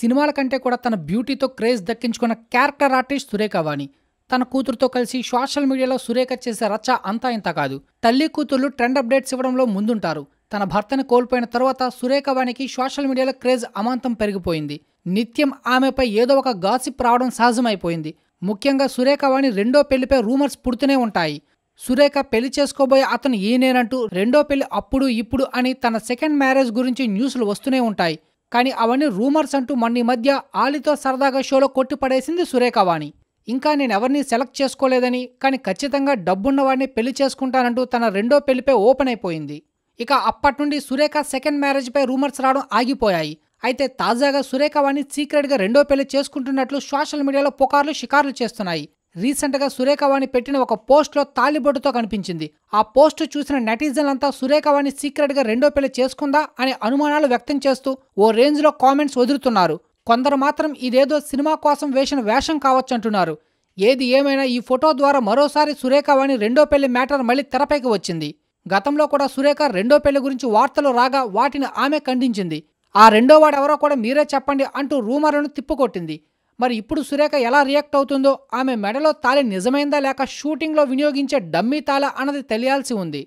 సినిమాల కంటే కూడా తన బ్యూటీతో క్రేజ్ దక్కించుకున్న క్యారెక్టర్ ఆర్టిస్ట్ సురేఖ వాణి తన కూతురుతో కలిసి సోషల్ మీడియాలో సురేఖ చేసే రచ్చ అంతా ఇంత కాదు తల్లి కూతుర్లు ట్రెండ్ అప్డేట్స్ ఇవ్వడంలో ముందుంటారు తన భర్తను కోల్పోయిన తర్వాత సురేఖ వాణికి సోషల్ మీడియాలో క్రేజ్ అమాంతం పెరిగిపోయింది నిత్యం ఆమెపై ఏదో ఒక గాసిప్ రావడం సహజమైపోయింది ముఖ్యంగా సురేఖ వాణి రెండో పెళ్లిపై రూమర్స్ పుడుతూనే ఉంటాయి సురేఖ పెళ్లి చేసుకోబోయే అతను ఈయనేనంటూ రెండో పెళ్లి అప్పుడు ఇప్పుడు అని తన సెకండ్ మ్యారేజ్ గురించి న్యూస్లు వస్తూనే ఉంటాయి కానీ అవన్నీ రూమర్స్ అంటూ మొన్న మధ్య ఆలితో సరదాగా షోలో కొట్టిపడేసింది సురేఖ వాణి ఇంకా నేను ఎవరిని సెలెక్ట్ చేసుకోలేదని కానీ ఖచ్చితంగా డబ్బున్నవాడిని పెళ్లి చేసుకుంటానంటూ తన రెండో పెళ్లిపై ఓపెన్ అయిపోయింది ఇక అప్పటి నుండి సురేఖ సెకండ్ మ్యారేజ్పై రూమర్స్ రావడం ఆగిపోయాయి అయితే తాజాగా సురేఖ వాణి సీక్రెట్గా రెండో పెళ్లి చేసుకుంటున్నట్లు సోషల్ మీడియాలో పుకార్లు షికార్లు చేస్తున్నాయి రీసెంట్గా సురేఖవాణి పెట్టిన ఒక పోస్ట్లో తాలిబొడ్డుతో కనిపించింది ఆ పోస్ట్ చూసిన నెటిజన్లంతా సురేఖవాణి సీక్రెట్గా రెండో పెళ్లి చేసుకుందా అనే అనుమానాలు వ్యక్తం చేస్తూ ఓ రేంజ్లో కామెంట్స్ వదులుతున్నారు కొందరు మాత్రం ఇదేదో సినిమా కోసం వేసిన వేషం కావచ్చు అంటున్నారు ఏది ఏమైనా ఈ ఫోటో ద్వారా మరోసారి సురేఖవాణి రెండో పెళ్లి మ్యాటర్ మళ్ళీ తెరపైకి వచ్చింది గతంలో కూడా సురేఖ రెండో పెళ్లి గురించి వార్తలు రాగా వాటిని ఆమె ఖండించింది ఆ రెండో వాడెవరో కూడా మీరే చెప్పండి అంటూ రూమర్లను తిప్పుకొట్టింది మరి ఇప్పుడు సురేఖ ఎలా రియాక్ట్ అవుతుందో ఆమె మెడలో తాళి నిజమైందా లేక షూటింగ్లో వినియోగించే డమ్మీ తాళ అన్నది తెలియాల్సి ఉంది